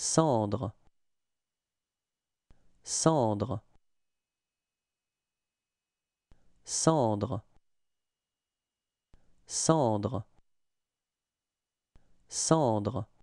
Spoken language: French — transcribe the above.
Cendre. Cendre. Cendre. Cendre. Cendre.